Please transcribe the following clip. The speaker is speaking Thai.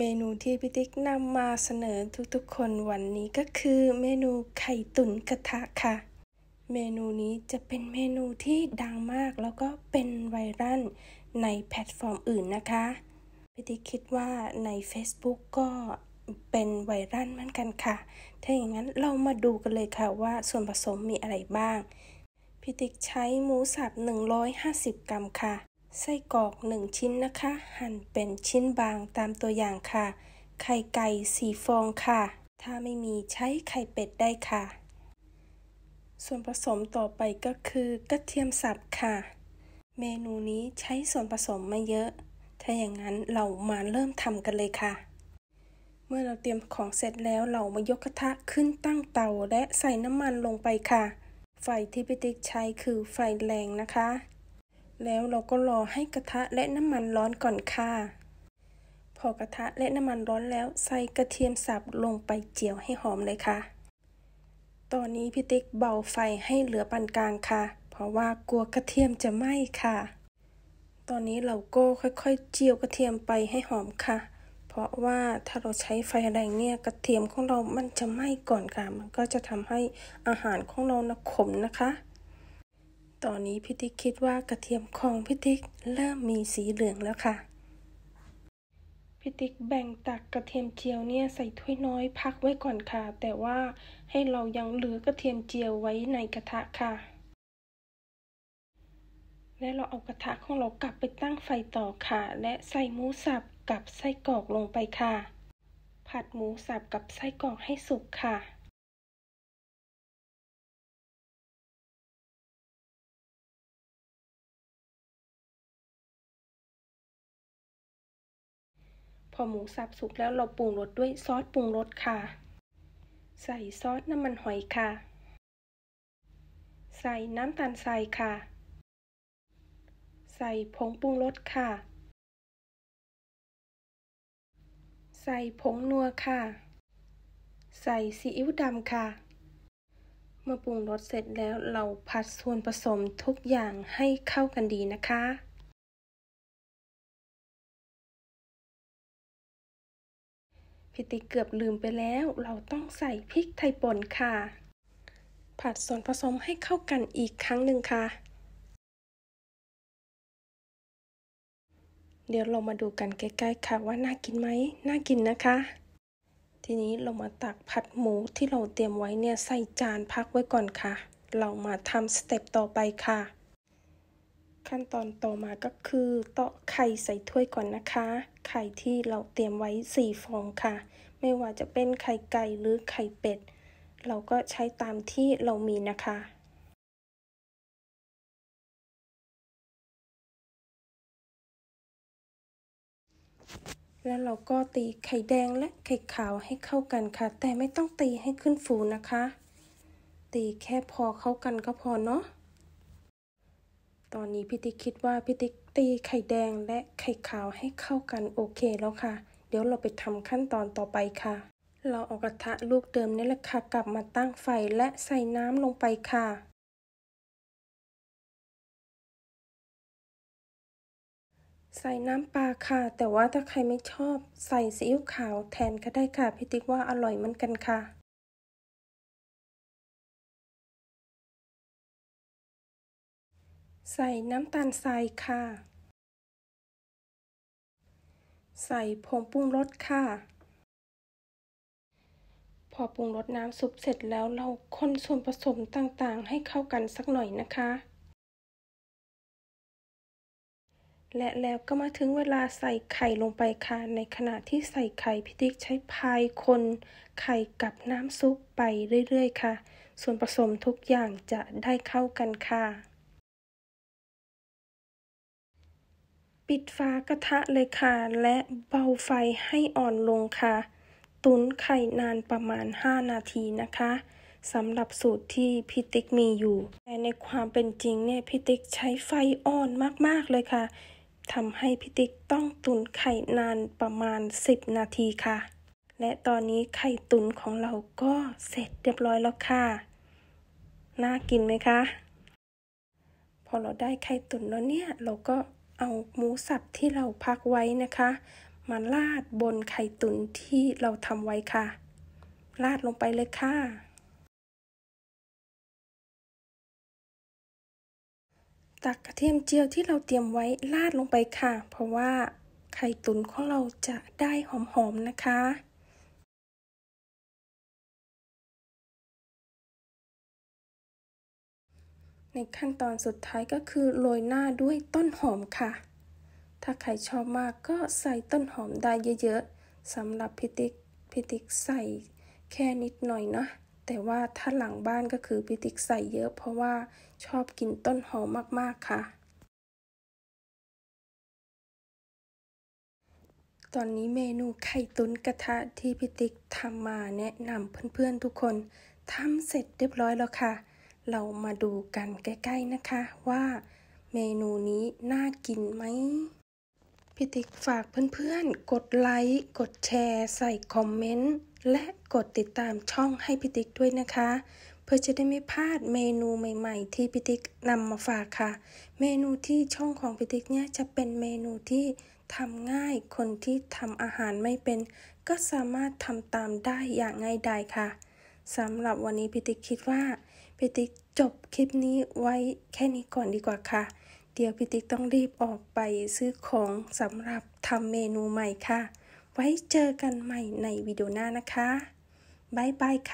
เมนูที่พิติกนำมาเสนอทุกๆคนวันนี้ก็คือเมนูไข่ตุ๋นกระทะค่ะ เมนูนี้จะเป็นเมนูที่ดังมากแล้วก็เป็นไวรัลในแพลตฟอร์มอื่นนะคะ พิติกคิดว่าใน Facebook ก็เป็นไวรัลเหมือนกันค่ะ ถ้าอย่างนั้นเรามาดูกันเลยค่ะว่าส่วนผสมมีอะไรบ้าง พิติกใช้หมูสับ 150 กรัมค่ะไส้กรอก1ชิ้นนะคะหั่นเป็นชิ้นบางตามตัวอย่างค่ะไข่ไก่สีฟองค่ะ ถ้าไม่มีใช้ไข่เป็ดได้ค่ะ ส่วนผสมต่อไปก็คือกระเทียมสับค่ะ เมนูนี้ใช้ส่วนผสมไม่เยอะ ถ้าอย่างนั้นเรามาเริ่มทำกันเลยค่ะ เมื่อเราเตรียมของเสร็จแล้วเรามายกกระทะขึ้นตั้งเตาและใส่น้ำมันลงไปค่ะ ไฟที่พิติ๊กใช้คือไฟแรงนะคะแล้วเราก็รอให้กระทะและน้ำมันร้อนก่อนค่ะ พอกระทะและน้ำมันร้อนแล้วใส่กระเทียมสับลงไปเจียวให้หอมเลยค่ะ ตอนนี้พี่ติ๊กเบาไฟให้เหลือปานกลางค่ะ เพราะว่ากลัวกระเทียมจะไหม้ค่ะ ตอนนี้เราก็ค่อยๆ เจียวกระเทียมไปให้หอมค่ะ เพราะว่าถ้าเราใช้ไฟแรงเนี่ยกระเทียมของเรามันจะไหม้ก่อนค่ะ มันก็จะทำให้อาหารของเรานะขมนะคะตอนนี้พิ่ติคิดว่ากระเทียมของพิ่ติกเริ่มมีสีเหลืองแล้วค่ะ พิ่ติกแบ่งตักกระเทียมเจียวเนี่ยใส่ถ้วยน้อยพักไว้ก่อนค่ะ แต่ว่าให้เรายังเหลือกระเทียมเจียวไว้ในกระทะค่ะ และเราเอากระทะของเรากลับไปตั้งไฟต่อค่ะ และใส่หมูสับกับไส้กรอกลงไปค่ะ ผัดหมูสับกับไส้กรอกให้สุกค่ะพอหมูสับสุกแล้ว เราปรุงรสด้วยซอสปรุงรสค่ะ ใส่ซอสน้ำมันหอยค่ะ ใส่น้ำตาลทรายค่ะ ใส่ผงปรุงรสค่ะ ใส่ผงนัวค่ะ ใส่ซีอิ๊วดำค่ะ เมื่อปรุงรสเสร็จแล้วเราผัดส่วนผสมทุกอย่างให้เข้ากันดีนะคะพี่ติเกือบลืมไปแล้วเราต้องใส่พริกไทยป่นค่ะ ผัดส่วนผสมให้เข้ากันอีกครั้งหนึ่งค่ะ เดี๋ยวเรามาดูกันใกล้ๆค่ะว่าน่ากินไหม น่ากินนะคะ ทีนี้เรามาตักผัดหมูที่เราเตรียมไว้เนี่ยใส่จานพักไว้ก่อนค่ะ เรามาทำสเต็ปต่อไปค่ะขั้นตอนต่อมาก็คือตอกไข่ใส่ถ้วยก่อนนะคะ ไข่ที่เราเตรียมไว้ 4 ฟองค่ะ ไม่ว่าจะเป็นไข่ไก่หรือไข่เป็ด เราก็ใช้ตามที่เรามีนะคะ แล้วเราก็ตีไข่แดงและไข่ขาวให้เข้ากันค่ะ แต่ไม่ต้องตีให้ขึ้นฟูนะคะ ตีแค่พอเข้ากันก็พอเนาะตอนนี้พี่ติ๊กคิดว่าพี่ติ๊กตีไข่แดงและไข่ขาวให้เข้ากันโอเคแล้วค่ะ เดี๋ยวเราไปทำขั้นตอนต่อไปค่ะ เราเอากระทะลูกเดิมนี่แหละค่ะ กลับมาตั้งไฟและใส่น้ำลงไปค่ะ ใส่น้ำปลาค่ะ แต่ว่าถ้าใครไม่ชอบ ใส่ซีอิ๊วขาวแทนก็ได้ค่ะพี่ติ๊กว่าอร่อยเหมือนกันค่ะใส่น้ำตาลทรายค่ะ ใส่ผงปรุงรสค่ะ พอปรุงรสน้ำซุปเสร็จแล้วเราคนส่วนผสมต่าง ๆ ให้เข้ากันสักหน่อยนะคะ และแล้วก็มาถึงเวลาใส่ไข่ลงไปค่ะ ในขณะที่ใส่ไข่พิติกใช้พายคนไข่กับน้ำซุปไปเรื่อย ๆ ค่ะ ส่วนผสมทุกอย่างจะได้เข้ากันค่ะปิดฝากระทะเลยค่ะและเบาไฟให้อ่อนลงค่ะ ตุนไข่นานประมาณ 5 นาทีนะคะสำหรับสูตรที่พิติกมีอยู่แต่ในความเป็นจริงเนี่ยพิติกใช้ไฟอ่อนมากๆเลยค่ะทำให้พิติกต้องตุนไข่นานประมาณ 10 นาทีค่ะ และตอนนี้ไข่ตุนของเราก็เสร็จเรียบร้อยแล้วค่ะน่ากินไหมคะ พอเราได้ไข่ตุนแล้วเนี่ยเราก็เอาหมูสับที่เราพักไว้นะคะมาลาดบนไข่ตุ๋นที่เราทำไว้ค่ะ ลาดลงไปเลยค่ะ ตักกระเทียมเจียวที่เราเตรียมไว้ลาดลงไปค่ะ เพราะว่าไข่ตุ๋นของเราจะได้หอม ๆ นะคะในขั้นตอนสุดท้ายก็คือโรยหน้าด้วยต้นหอมค่ะ ถ้าใครชอบมากก็ใส่ต้นหอมได้เยอะๆ สำหรับพิติกพิติกใส่แค่นิดหน่อยนะแต่ว่าถ้าหลังบ้านก็คือพิติกใส่เยอะเพราะว่าชอบกินต้นหอมมากๆค่ะ ตอนนี้เมนูไข่ตุ๋นกระทะที่พิติกทำมาแนะนำเพื่อนๆทุกคนทำเสร็จเรียบร้อยแล้วค่ะเรามาดูกันใกล้ๆนะคะว่าเมนูนี้น่ากินไหม พิติ๊กฝากเพื่อนๆ กดไลค์กดแชร์ ใส่คอมเมนต์และกดติดตามช่องให้พิติ๊กด้วยนะคะ เพื่อจะได้ไม่พลาดเมนูใหม่ๆที่พิติ๊กนำมาฝากค่ะ เมนูที่ช่องของพิติ๊กเนี่ยจะเป็นเมนูที่ทำง่ายคนที่ทำอาหารไม่เป็น ก็สามารถทำตามได้อย่างง่ายดายค่ะสำหรับวันนี้พิติ๊กคิดว่าพี่ติ๊กจบคลิปนี้ไว้แค่นี้ก่อนดีกว่าค่ะ เดี๋ยวพี่ติ๊กต้องรีบออกไปซื้อของสำหรับทำเมนูใหม่ค่ะ ไว้เจอกันใหม่ในวิดีโอหน้านะคะ บ๊ายบายค่ะ